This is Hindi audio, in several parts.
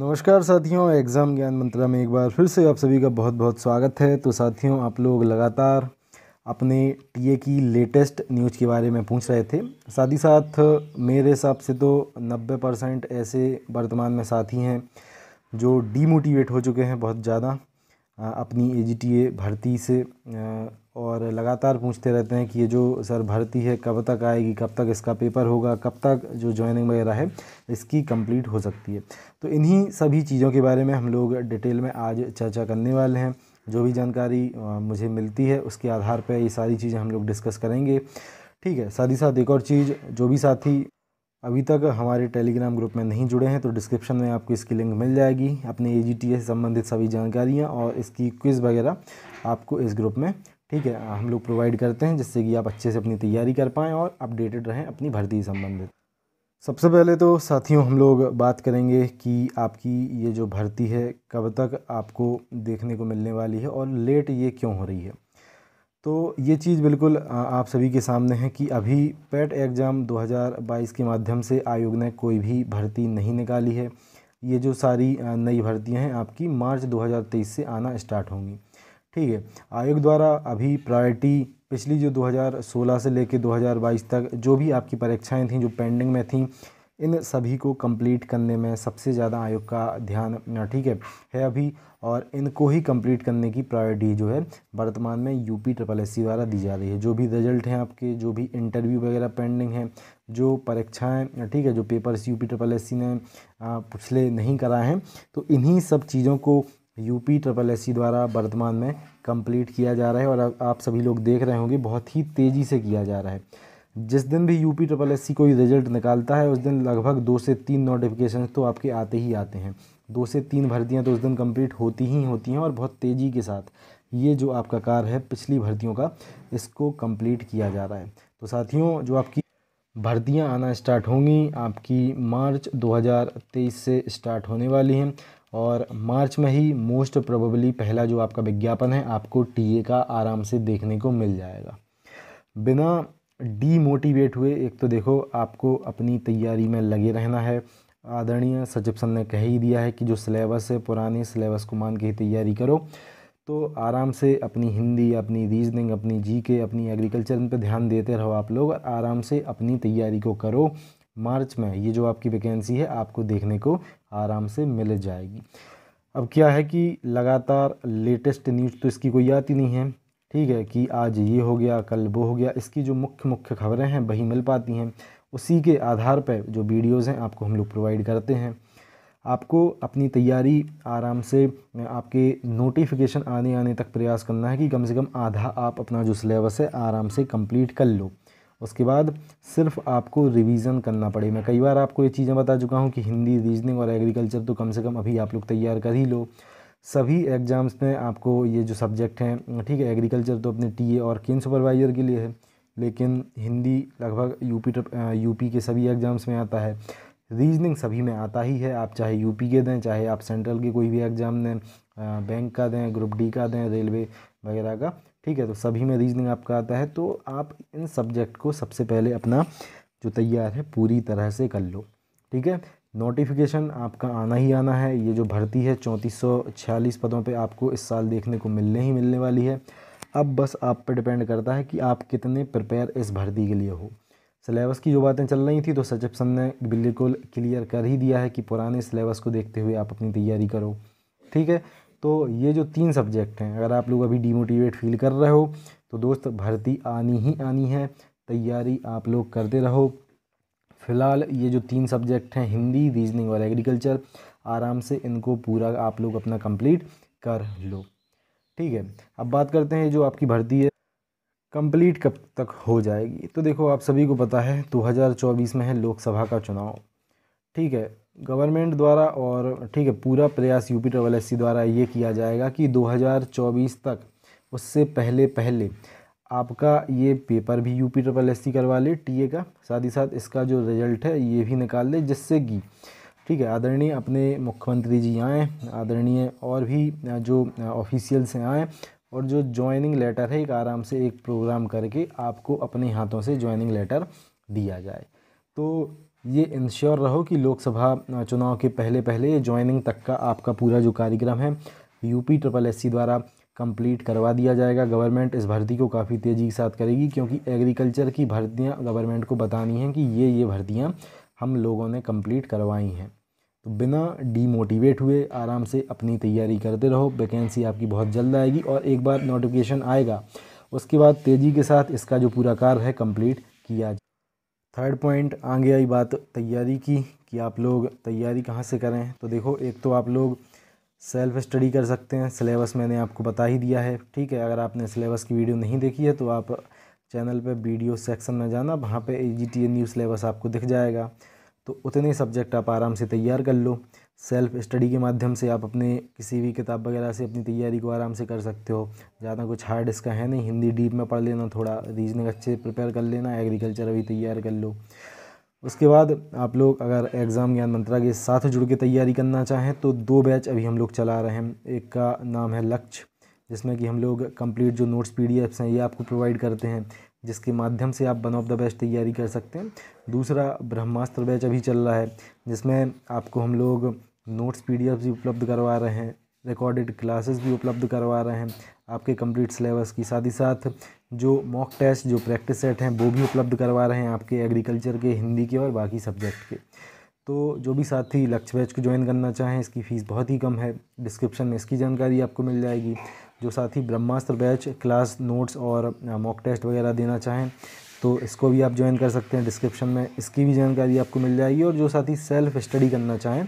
नमस्कार साथियों एग्ज़ाम ज्ञान मंत्रा में एक बार फिर से आप सभी का बहुत बहुत स्वागत है तो साथियों आप लोग लगातार अपने टीए की लेटेस्ट न्यूज़ के बारे में पूछ रहे थे साथ ही साथ मेरे हिसाब से तो 90 परसेंट ऐसे वर्तमान में साथी हैं जो डीमोटिवेट हो चुके हैं बहुत ज़्यादा अपनी ए भर्ती से और लगातार पूछते रहते हैं कि ये जो सर भर्ती है कब तक आएगी कब तक इसका पेपर होगा कब तक जो ज्वाइनिंग वगैरह है इसकी कंप्लीट हो सकती है तो इन्हीं सभी चीज़ों के बारे में हम लोग डिटेल में आज चर्चा करने वाले हैं जो भी जानकारी मुझे मिलती है उसके आधार पर ये सारी चीज़ें हम लोग डिस्कस करेंगे ठीक है साथ ही साथ एक और चीज़ जो भी साथी अभी तक हमारे टेलीग्राम ग्रुप में नहीं जुड़े हैं तो डिस्क्रिप्शन में आपको इसकी लिंक मिल जाएगी अपने ए से संबंधित सभी जानकारियाँ और इसकी क्विज़ वगैरह आपको इस ग्रुप में ठीक है हम लोग प्रोवाइड करते हैं जिससे कि आप अच्छे से अपनी तैयारी कर पाएँ और अपडेटेड रहें अपनी भर्ती संबंधित सबसे पहले तो साथियों हम लोग बात करेंगे कि आपकी ये जो भर्ती है कब तक आपको देखने को मिलने वाली है और लेट ये क्यों हो रही है तो ये चीज़ बिल्कुल आप सभी के सामने है कि अभी पेट एग्ज़ाम 2022 के माध्यम से आयोग ने कोई भी भर्ती नहीं निकाली है ये जो सारी नई भर्तियां हैं आपकी मार्च 2023 से आना स्टार्ट होंगी ठीक है आयोग द्वारा अभी प्रायोरिटी पिछली जो 2016 से लेकर 2022 तक जो भी आपकी परीक्षाएं थीं जो पेंडिंग में थीं इन सभी को कंप्लीट करने में सबसे ज़्यादा आयोग का ध्यान ठीक है है अभी और इनको ही कंप्लीट करने की प्रायोरिटी जो है वर्तमान में यूपी ट्रिपल एस द्वारा दी जा रही है जो भी रिजल्ट हैं आपके जो भी इंटरव्यू वगैरह पेंडिंग हैं जो परीक्षाएं ठीक है जो पेपर्स यूपी ट्रिपल एस ने पिछले नहीं कराए हैं तो इन्हीं सब चीज़ों को यूपी ट्रिपल एस द्वारा वर्तमान में कंप्लीट किया जा रहा है और आप सभी लोग देख रहे होंगे बहुत ही तेज़ी से किया जा रहा है जिस दिन भी यूपी ट्रिपल एस कोई रिजल्ट निकालता है उस दिन लगभग दो से तीन नोटिफिकेशन तो आपके आते ही आते हैं दो से तीन भर्तियाँ तो उस दिन कंप्लीट होती ही होती हैं और बहुत तेज़ी के साथ ये जो आपका कार्य है पिछली भर्तियों का इसको कंप्लीट किया जा रहा है तो साथियों जो आपकी भर्तियां आना स्टार्ट होंगी आपकी मार्च 2023 से स्टार्ट होने वाली हैं और मार्च में ही मोस्ट प्रोबेबली पहला जो आपका विज्ञापन है आपको टीए का आराम से देखने को मिल जाएगा बिना डीमोटिवेट हुए एक तो देखो आपको अपनी तैयारी में लगे रहना है आदरणीय सचिव सन ने कह ही दिया है कि जो सिलेबस है पुराने सिलेबस को मान के ही तैयारी करो तो आराम से अपनी हिंदी अपनी रीजनिंग अपनी जी के अपनी एग्रीकल्चर पर ध्यान देते रहो आप लोग आराम से अपनी तैयारी को करो मार्च में ये जो आपकी वैकेंसी है आपको देखने को आराम से मिल जाएगी अब क्या है कि लगातार लेटेस्ट न्यूज़ तो इसकी कोई आती नहीं है ठीक है कि आज ये हो गया कल वो हो गया इसकी जो मुख्य मुख्य खबरें हैं वही मिल पाती हैं उसी के आधार पर जो वीडियोज़ हैं आपको हम लोग प्रोवाइड करते हैं आपको अपनी तैयारी आराम से आपके नोटिफिकेशन आने आने तक प्रयास करना है कि कम से कम आधा आप अपना जो सिलेबस है आराम से कंप्लीट कर लो उसके बाद सिर्फ आपको रिवीजन करना पड़े मैं कई बार आपको ये चीज़ें बता चुका हूँ कि हिंदी रीजनिंग और एग्रीकल्चर तो कम से कम अभी आप लोग तैयार कर ही लो सभी एग्ज़ाम्स में आपको ये जो सब्जेक्ट हैं ठीक है एग्रीकल्चर तो अपने टीए और किन सुपरवाइज़र के लिए है लेकिन हिंदी लगभग यूपी यूपी के सभी एग्ज़ाम्स में आता है रीजनिंग सभी में आता ही है आप चाहे यूपी के दें चाहे आप सेंट्रल के कोई भी एग्ज़ाम दें बैंक का दें ग्रुप डी का दें रेलवे वगैरह का ठीक है तो सभी में रीजनिंग आपका आता है तो आप इन सब्जेक्ट को सबसे पहले अपना जो तैयार है पूरी तरह से कर लो ठीक है नोटिफिकेशन आपका आना ही आना है ये जो भर्ती है चौंतीस पदों पे आपको इस साल देखने को मिलने ही मिलने वाली है अब बस आप पर डिपेंड करता है कि आप कितने प्रिपेयर इस भर्ती के लिए हो सिलेबस की जो बातें चल रही थी तो सचिव ने बिल्कुल क्लियर कर ही दिया है कि पुराने सिलेबस को देखते हुए आप अपनी तैयारी करो ठीक है तो ये जो तीन सब्जेक्ट हैं अगर आप लोग अभी डीमोटिवेट फील कर रहे हो तो दोस्त भर्ती आनी ही आनी है तैयारी आप लोग करते रहो फ़िलहाल ये जो तीन सब्जेक्ट हैं हिंदी रीजनिंग और एग्रीकल्चर आराम से इनको पूरा आप लोग अपना कंप्लीट कर लो ठीक है अब बात करते हैं जो आपकी भर्ती है कंप्लीट कब तक हो जाएगी तो देखो आप सभी को पता है 2024 में है लोकसभा का चुनाव ठीक है गवर्नमेंट द्वारा और ठीक है पूरा प्रयास यूपी ट्रेवल एस द्वारा ये किया जाएगा कि 2024 तक उससे पहले पहले आपका ये पेपर भी U P triple S C करवा ले टी का साथ ही साथ इसका जो रिजल्ट है ये भी निकाल ले जिससे कि ठीक है आदरणीय अपने मुख्यमंत्री जी आएँ आदरणीय और भी जो ऑफिशियल्स हैं आएँ और जो ज्वाइनिंग लेटर है एक आराम से एक प्रोग्राम करके आपको अपने हाथों से ज्वाइनिंग लेटर दिया जाए तो ये इंश्योर रहो कि लोकसभा चुनाव के पहले पहले ज्वाइनिंग तक का आपका पूरा जो कार्यक्रम है यूपी ट्रिपल एस द्वारा कंप्लीट करवा दिया जाएगा गवर्नमेंट इस भर्ती को काफ़ी तेज़ी के साथ करेगी क्योंकि एग्रीकल्चर की भर्तियाँ गवर्नमेंट को बतानी हैं कि ये ये भर्तियाँ हम लोगों ने कंप्लीट करवाई हैं तो बिना डीमोटिवेट हुए आराम से अपनी तैयारी करते रहो वैकेंसी आपकी बहुत जल्द आएगी और एक बार नोटिफिकेशन आएगा उसके बाद तेज़ी के साथ इसका जो पूरा कार्य है कंप्लीट किया थर्ड पॉइंट आगे आई बात तैयारी की कि आप लोग तैयारी कहाँ से करें तो देखो एक तो आप लोग सेल्फ स्टडी कर सकते हैं सिलेबस मैंने आपको बता ही दिया है ठीक है अगर आपने सिलेबस की वीडियो नहीं देखी है तो आप चैनल पे वीडियो सेक्शन में जाना वहाँ पे A G T new syllabus आपको दिख जाएगा तो उतने सब्जेक्ट आप आराम से तैयार कर लो सेल्फ स्टडी के माध्यम से आप अपने किसी भी किताब वगैरह से अपनी तैयारी को आराम से कर सकते हो ज़्यादा कुछ हार्ड इसका है नहीं हिंदी डीप में पढ़ लेना थोड़ा रीजनिंग अच्छे प्रिपेयर कर लेना एग्रीकल्चर अभी तैयार कर लो उसके बाद आप लोग अगर एग्ज़ाम ज्ञान मंत्रा के साथ जुड़ के तैयारी करना चाहें तो दो बैच अभी हम लोग चला रहे हैं एक का नाम है लक्ष्य जिसमें कि हम लोग कंप्लीट जो नोट्स पीडीएफ्स हैं ये आपको प्रोवाइड करते हैं जिसके माध्यम से आप वन ऑफ द बेस्ट तैयारी कर सकते हैं दूसरा ब्रह्मास्त्र बैच अभी चल रहा है जिसमें आपको हम लोग नोट्स पी भी उपलब्ध करवा रहे हैं रिकॉर्डेड क्लासेस भी उपलब्ध करवा रहे हैं आपके कंप्लीट सिलेबस की साथ ही साथ जो मॉक टेस्ट जो प्रैक्टिस सेट हैं वो भी उपलब्ध करवा रहे हैं आपके एग्रीकल्चर के हिंदी के और बाकी सब्जेक्ट के तो जो भी साथी लक्ष्य बैच को ज्वाइन करना चाहें इसकी फ़ीस बहुत ही कम है डिस्क्रिप्शन में इसकी जानकारी आपको मिल जाएगी जो साथी ब्रह्मास्त्र बैच क्लास नोट्स और मॉक टेस्ट वगैरह देना चाहें तो इसको भी आप ज्वाइन कर सकते हैं डिस्क्रिप्शन में इसकी भी जानकारी आपको मिल जाएगी और जो साथी सेल्फ स्टडी करना चाहें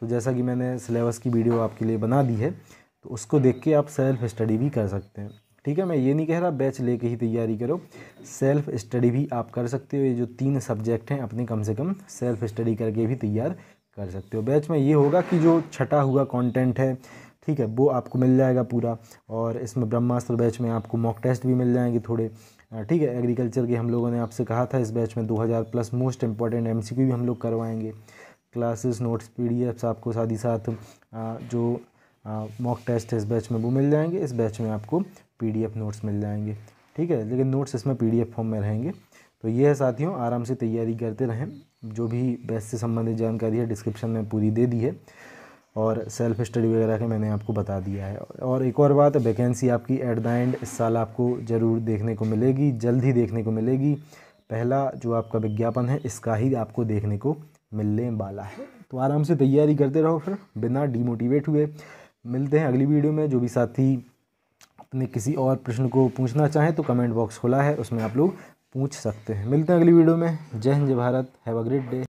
तो जैसा कि मैंने सिलेबस की वीडियो आपके लिए बना दी है तो उसको देख के आप सेल्फ स्टडी भी कर सकते हैं ठीक है मैं ये नहीं कह रहा बैच लेके ही तैयारी करो सेल्फ स्टडी भी आप कर सकते हो ये जो तीन सब्जेक्ट हैं अपने कम से कम सेल्फ स्टडी करके भी तैयार कर सकते हो बैच में ये होगा कि जो छटा हुआ कंटेंट है ठीक है वो आपको मिल जाएगा पूरा और इसमें ब्रह्मास्त्र बैच में आपको मॉक टेस्ट भी मिल जाएंगे थोड़े ठीक है एग्रीकल्चर के हम लोगों ने आपसे कहा था इस बैच में दो प्लस मोस्ट इंपॉर्टेंट एम भी हम लोग करवाएँगे क्लासेस नोट्स पी आपको साथ ही साथ जो मॉक टेस्ट इस बैच में वो मिल जाएंगे इस बैच में आपको पीडीएफ नोट्स मिल जाएंगे ठीक है लेकिन नोट्स इसमें पीडीएफ फॉर्म में रहेंगे तो ये है साथियों आराम से तैयारी करते रहें जो भी बैच से संबंधित जानकारी है डिस्क्रिप्शन में पूरी दे दी है और सेल्फ स्टडी वगैरह के मैंने आपको बता दिया है और एक और बात वैकेंसी आपकी एट द एंड इस साल आपको ज़रूर देखने को मिलेगी जल्द ही देखने को मिलेगी पहला जो आपका विज्ञापन है इसका ही आपको देखने को मिलने वाला है तो आराम से तैयारी करते रहो फिर बिना डीमोटिवेट हुए मिलते हैं अगली वीडियो में जो भी साथी अपने किसी और प्रश्न को पूछना चाहें तो कमेंट बॉक्स खुला है उसमें आप लोग पूछ सकते हैं मिलते हैं अगली वीडियो में जय हिंद जय Bharat have a great day